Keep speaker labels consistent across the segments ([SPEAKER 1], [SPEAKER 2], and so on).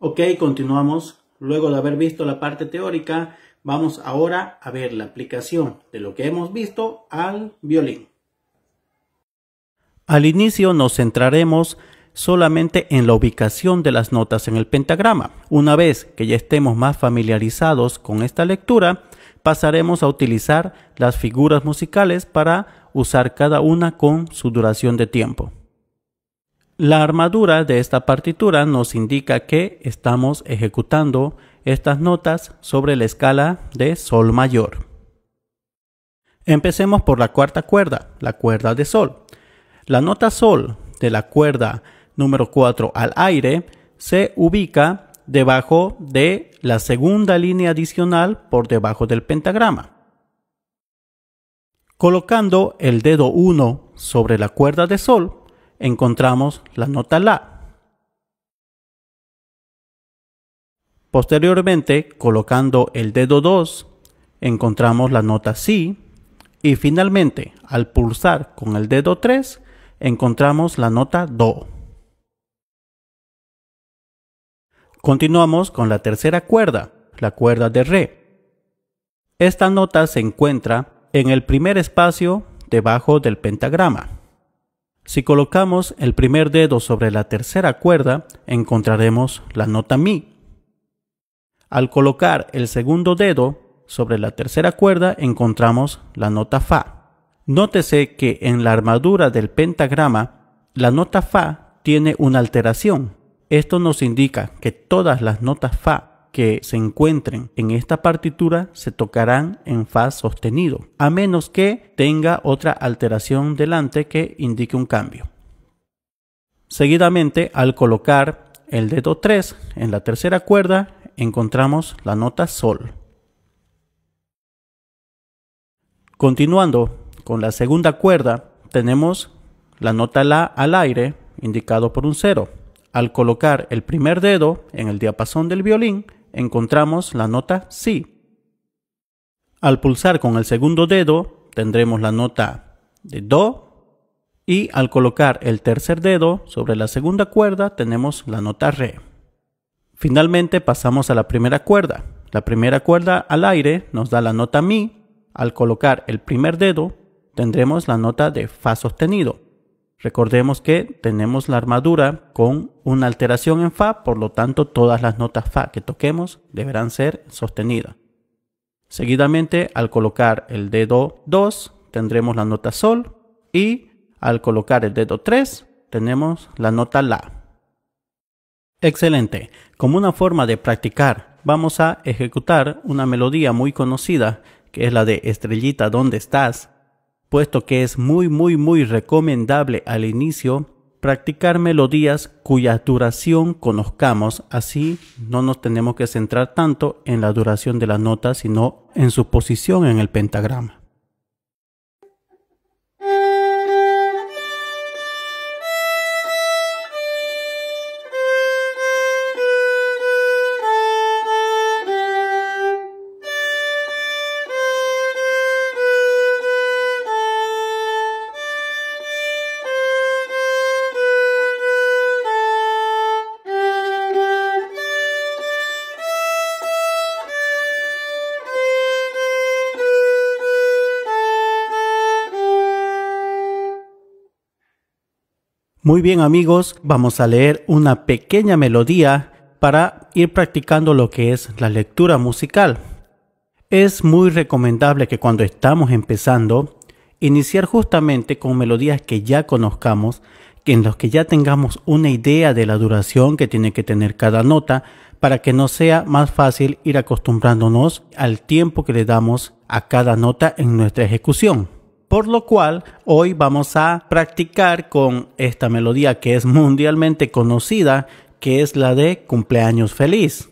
[SPEAKER 1] Ok, continuamos. Luego de haber visto la parte teórica, vamos ahora a ver la aplicación de lo que hemos visto al violín. Al inicio nos centraremos solamente en la ubicación de las notas en el pentagrama. Una vez que ya estemos más familiarizados con esta lectura, pasaremos a utilizar las figuras musicales para usar cada una con su duración de tiempo. La armadura de esta partitura nos indica que estamos ejecutando estas notas sobre la escala de Sol mayor. Empecemos por la cuarta cuerda, la cuerda de Sol. La nota Sol de la cuerda número 4 al aire se ubica debajo de la segunda línea adicional por debajo del pentagrama. Colocando el dedo 1 sobre la cuerda de Sol, encontramos la nota La. Posteriormente, colocando el dedo 2, encontramos la nota Si y finalmente, al pulsar con el dedo 3, encontramos la nota Do. Continuamos con la tercera cuerda, la cuerda de Re. Esta nota se encuentra en el primer espacio debajo del pentagrama. Si colocamos el primer dedo sobre la tercera cuerda, encontraremos la nota Mi. Al colocar el segundo dedo sobre la tercera cuerda, encontramos la nota Fa. Nótese que en la armadura del pentagrama, la nota Fa tiene una alteración. Esto nos indica que todas las notas Fa que se encuentren en esta partitura se tocarán en fa sostenido, a menos que tenga otra alteración delante que indique un cambio. Seguidamente, al colocar el dedo 3 en la tercera cuerda, encontramos la nota sol. Continuando con la segunda cuerda, tenemos la nota la al aire, indicado por un cero. Al colocar el primer dedo en el diapasón del violín, encontramos la nota Si. Al pulsar con el segundo dedo tendremos la nota de Do y al colocar el tercer dedo sobre la segunda cuerda tenemos la nota Re. Finalmente pasamos a la primera cuerda. La primera cuerda al aire nos da la nota Mi. Al colocar el primer dedo tendremos la nota de Fa sostenido. Recordemos que tenemos la armadura con una alteración en Fa, por lo tanto todas las notas Fa que toquemos deberán ser sostenidas. Seguidamente, al colocar el dedo 2, tendremos la nota Sol y al colocar el dedo 3, tenemos la nota La. Excelente. Como una forma de practicar, vamos a ejecutar una melodía muy conocida, que es la de Estrellita, ¿dónde estás? puesto que es muy muy muy recomendable al inicio practicar melodías cuya duración conozcamos, así no nos tenemos que centrar tanto en la duración de la nota, sino en su posición en el pentagrama. Muy bien amigos, vamos a leer una pequeña melodía para ir practicando lo que es la lectura musical. Es muy recomendable que cuando estamos empezando, iniciar justamente con melodías que ya conozcamos, en los que ya tengamos una idea de la duración que tiene que tener cada nota, para que nos sea más fácil ir acostumbrándonos al tiempo que le damos a cada nota en nuestra ejecución. Por lo cual hoy vamos a practicar con esta melodía que es mundialmente conocida, que es la de cumpleaños feliz.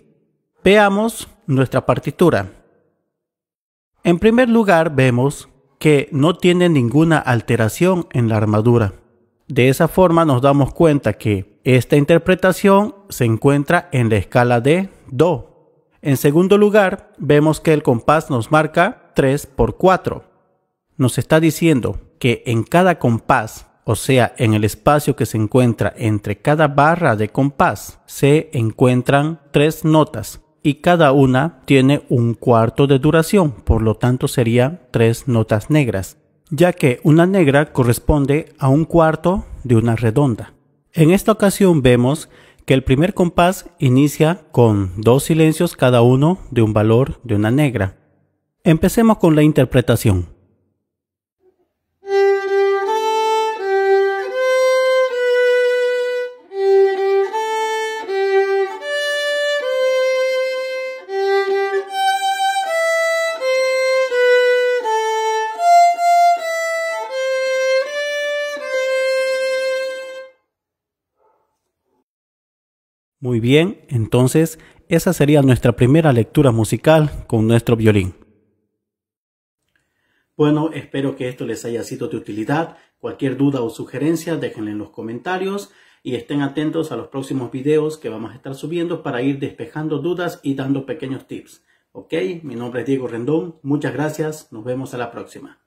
[SPEAKER 1] Veamos nuestra partitura. En primer lugar vemos que no tiene ninguna alteración en la armadura. De esa forma nos damos cuenta que esta interpretación se encuentra en la escala de Do. En segundo lugar, vemos que el compás nos marca 3 por 4 nos está diciendo que en cada compás, o sea, en el espacio que se encuentra entre cada barra de compás, se encuentran tres notas y cada una tiene un cuarto de duración, por lo tanto serían tres notas negras, ya que una negra corresponde a un cuarto de una redonda. En esta ocasión vemos que el primer compás inicia con dos silencios cada uno de un valor de una negra. Empecemos con la interpretación. Muy bien, entonces esa sería nuestra primera lectura musical con nuestro violín. Bueno, espero que esto les haya sido de utilidad. Cualquier duda o sugerencia déjenla en los comentarios y estén atentos a los próximos videos que vamos a estar subiendo para ir despejando dudas y dando pequeños tips. Ok, mi nombre es Diego Rendón, muchas gracias, nos vemos a la próxima.